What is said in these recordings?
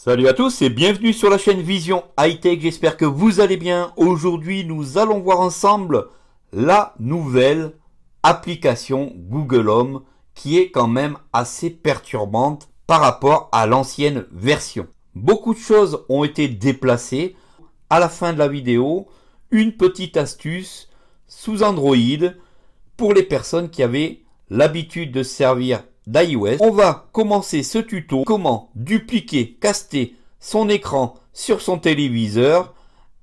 Salut à tous et bienvenue sur la chaîne Vision High Tech, j'espère que vous allez bien. Aujourd'hui nous allons voir ensemble la nouvelle application Google Home qui est quand même assez perturbante par rapport à l'ancienne version. Beaucoup de choses ont été déplacées. À la fin de la vidéo, une petite astuce sous Android pour les personnes qui avaient l'habitude de servir d'iOS. On va commencer ce tuto comment dupliquer, caster son écran sur son téléviseur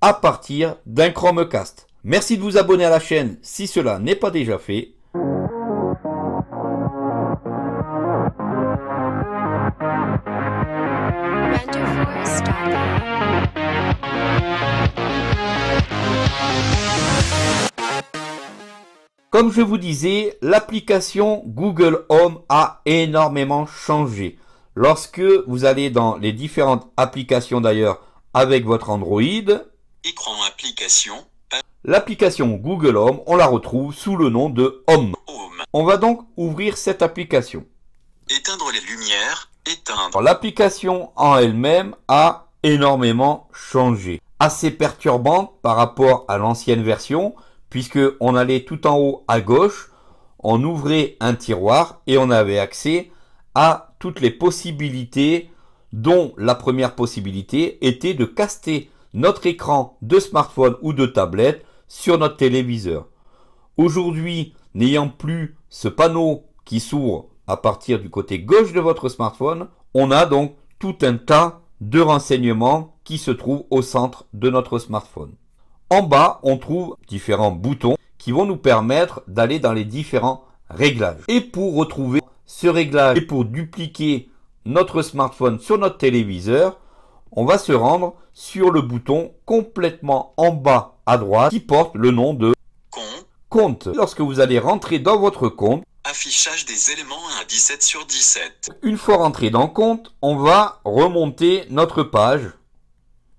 à partir d'un Chromecast. Merci de vous abonner à la chaîne si cela n'est pas déjà fait Comme je vous disais, l'application Google Home a énormément changé. Lorsque vous allez dans les différentes applications d'ailleurs avec votre Android, l'application Google Home, on la retrouve sous le nom de Home. On va donc ouvrir cette application. Éteindre les lumières, L'application en elle-même a énormément changé. Assez perturbante par rapport à l'ancienne version, puisque on allait tout en haut à gauche, on ouvrait un tiroir et on avait accès à toutes les possibilités dont la première possibilité était de caster notre écran de smartphone ou de tablette sur notre téléviseur. Aujourd'hui, n'ayant plus ce panneau qui s'ouvre à partir du côté gauche de votre smartphone, on a donc tout un tas de renseignements qui se trouvent au centre de notre smartphone. En bas, on trouve différents boutons qui vont nous permettre d'aller dans les différents réglages. Et pour retrouver ce réglage et pour dupliquer notre smartphone sur notre téléviseur, on va se rendre sur le bouton complètement en bas à droite qui porte le nom de compte. Lorsque vous allez rentrer dans votre compte, affichage des éléments à 17 sur 17. Une fois rentré dans compte, on va remonter notre page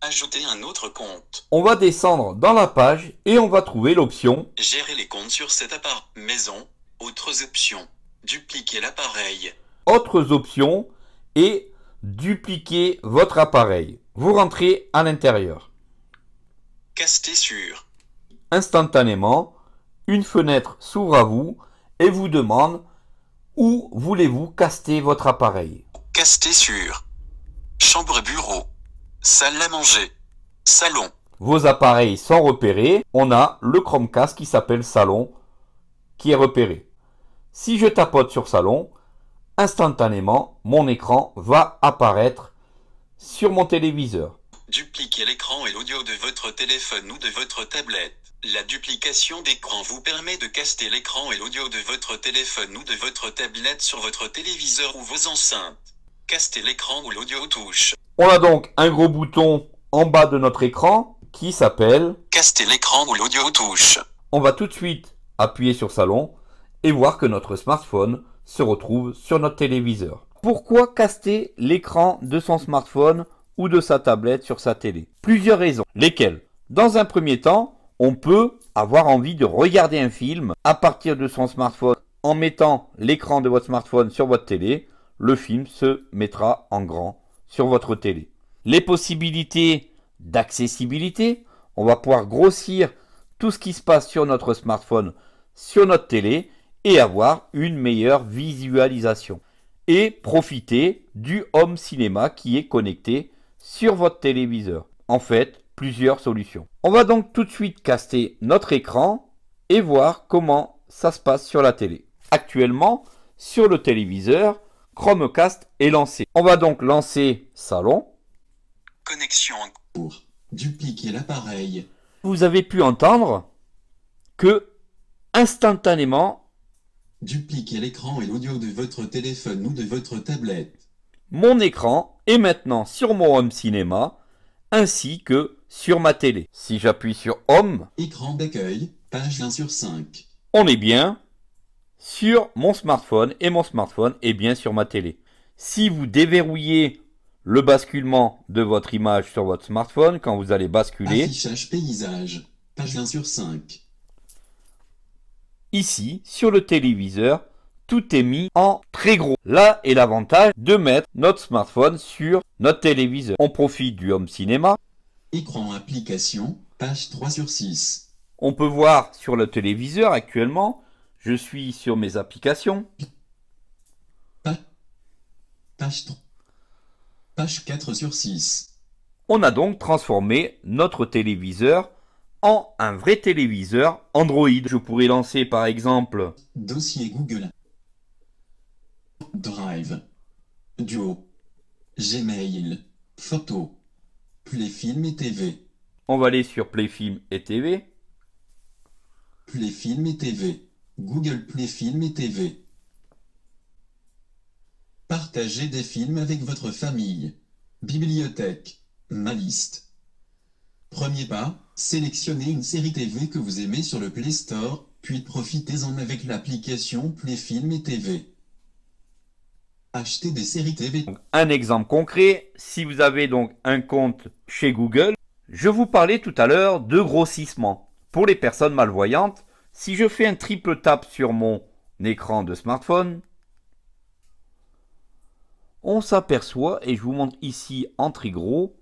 Ajouter un autre compte. On va descendre dans la page et on va trouver l'option Gérer les comptes sur cet appareil Maison. Autres options. Dupliquer l'appareil. Autres options et dupliquer votre appareil. Vous rentrez à l'intérieur. Caster sur. Instantanément, une fenêtre s'ouvre à vous et vous demande où voulez-vous caster votre appareil. Caster sur. Chambre bureau. Salle à manger. Salon. Vos appareils sont repérés. On a le Chromecast qui s'appelle Salon qui est repéré. Si je tapote sur Salon, instantanément, mon écran va apparaître sur mon téléviseur. Dupliquer l'écran et l'audio de votre téléphone ou de votre tablette. La duplication d'écran vous permet de caster l'écran et l'audio de votre téléphone ou de votre tablette sur votre téléviseur ou vos enceintes. Caster l'écran ou l'audio touche. On a donc un gros bouton en bas de notre écran qui s'appelle Caster l'écran ou l'audio touche. On va tout de suite appuyer sur Salon et voir que notre smartphone se retrouve sur notre téléviseur. Pourquoi caster l'écran de son smartphone ou de sa tablette sur sa télé Plusieurs raisons. Lesquelles Dans un premier temps, on peut avoir envie de regarder un film à partir de son smartphone. En mettant l'écran de votre smartphone sur votre télé, le film se mettra en grand sur votre télé. Les possibilités d'accessibilité, on va pouvoir grossir tout ce qui se passe sur notre smartphone, sur notre télé, et avoir une meilleure visualisation. Et profiter du home cinéma qui est connecté sur votre téléviseur. En fait, plusieurs solutions. On va donc tout de suite caster notre écran et voir comment ça se passe sur la télé. Actuellement, sur le téléviseur, Chromecast est lancé. On va donc lancer Salon. Connexion en cours. Dupliquer l'appareil. Vous avez pu entendre que instantanément. Dupliquer l'écran et l'audio de votre téléphone ou de votre tablette. Mon écran est maintenant sur mon home cinéma ainsi que sur ma télé. Si j'appuie sur Home, écran d'accueil, page 1 sur 5. On est bien sur mon smartphone et mon smartphone et bien sur ma télé. Si vous déverrouillez le basculement de votre image sur votre smartphone, quand vous allez basculer... Affichage paysage, page 1 sur 5. Ici, sur le téléviseur, tout est mis en très gros. Là est l'avantage de mettre notre smartphone sur notre téléviseur. On profite du home cinéma. Écran application, page 3 sur 6. On peut voir sur le téléviseur actuellement je suis sur mes applications. Page, 4 sur 6. On a donc transformé notre téléviseur en un vrai téléviseur Android. Je pourrais lancer par exemple Dossier Google, Drive, Duo, Gmail, Photo, Playfilm et TV. On va aller sur Playfilm et TV. Playfilm et TV. Google Play Films et TV. Partagez des films avec votre famille. Bibliothèque. Ma liste. Premier pas, sélectionnez une série TV que vous aimez sur le Play Store, puis profitez-en avec l'application Play Film et TV. Achetez des séries TV. Un exemple concret, si vous avez donc un compte chez Google, je vous parlais tout à l'heure de grossissement. Pour les personnes malvoyantes, si je fais un triple tap sur mon écran de smartphone, on s'aperçoit, et je vous montre ici en gros.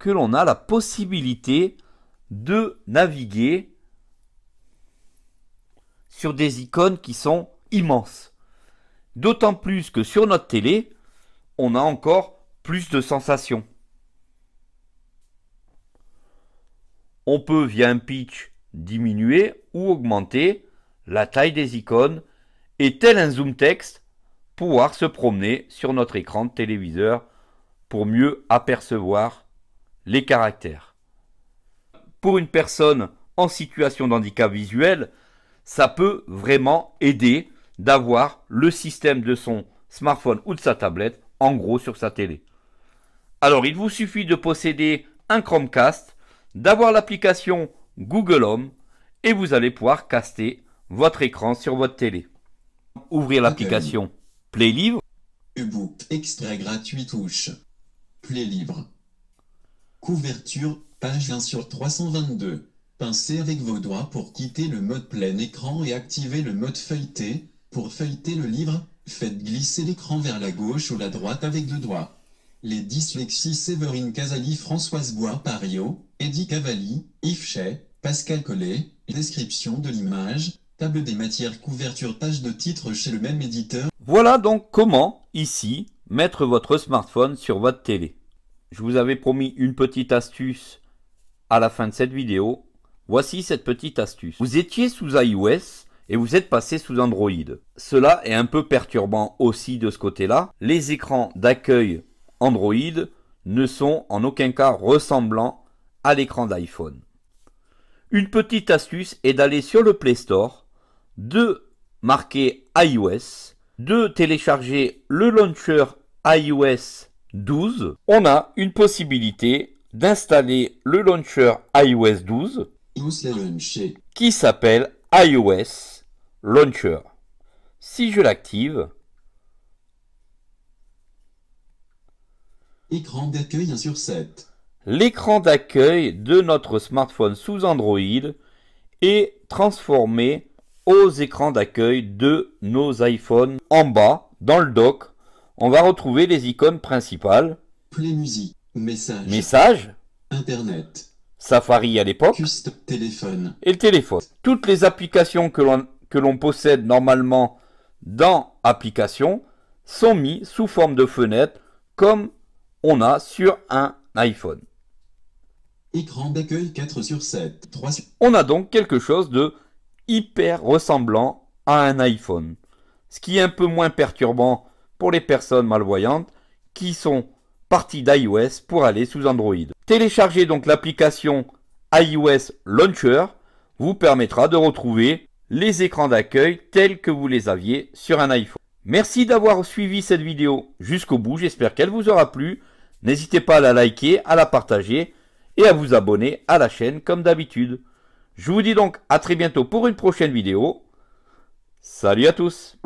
que l'on a la possibilité de naviguer sur des icônes qui sont immenses. D'autant plus que sur notre télé, on a encore plus de sensations. On peut, via un pitch, diminuer ou augmenter la taille des icônes et tel un zoom texte pouvoir se promener sur notre écran de téléviseur pour mieux apercevoir les caractères. Pour une personne en situation d'handicap visuel, ça peut vraiment aider d'avoir le système de son smartphone ou de sa tablette en gros sur sa télé. Alors il vous suffit de posséder un Chromecast, d'avoir l'application Google Home et vous allez pouvoir caster votre écran sur votre télé. Ouvrir l'application Play Livre. Ebook extrait gratuit touche. Play Livre. Couverture, page 1 sur 322. Pincez avec vos doigts pour quitter le mode plein écran et activer le mode feuilleté. Pour feuilleter le livre, faites glisser l'écran vers la gauche ou la droite avec deux doigts. Les dyslexies Séverine Casali Françoise Bois Pario, Eddie Cavalli, Yves Pascal Collet, description de l'image, table des matières, couverture, page de titre chez le même éditeur. Voilà donc comment, ici, mettre votre smartphone sur votre télé. Je vous avais promis une petite astuce à la fin de cette vidéo. Voici cette petite astuce. Vous étiez sous iOS et vous êtes passé sous Android. Cela est un peu perturbant aussi de ce côté-là. Les écrans d'accueil Android ne sont en aucun cas ressemblants l'écran d'iPhone. Une petite astuce est d'aller sur le Play Store, de marquer iOS, de télécharger le launcher iOS 12. On a une possibilité d'installer le launcher iOS 12 qui s'appelle iOS Launcher. Si je l'active, écran d'accueil 1 sur 7. L'écran d'accueil de notre smartphone sous Android est transformé aux écrans d'accueil de nos iPhones. En bas, dans le dock, on va retrouver les icônes principales. Play musique, message. Internet. Safari à l'époque. téléphone. Et le téléphone. Toutes les applications que l'on possède normalement dans applications sont mises sous forme de fenêtre comme on a sur un iPhone. Écran d'accueil 4 sur 7. On a donc quelque chose de hyper ressemblant à un iPhone. Ce qui est un peu moins perturbant pour les personnes malvoyantes qui sont parties d'iOS pour aller sous Android. Télécharger donc l'application iOS Launcher vous permettra de retrouver les écrans d'accueil tels que vous les aviez sur un iPhone. Merci d'avoir suivi cette vidéo jusqu'au bout, j'espère qu'elle vous aura plu. N'hésitez pas à la liker, à la partager et à vous abonner à la chaîne comme d'habitude. Je vous dis donc à très bientôt pour une prochaine vidéo. Salut à tous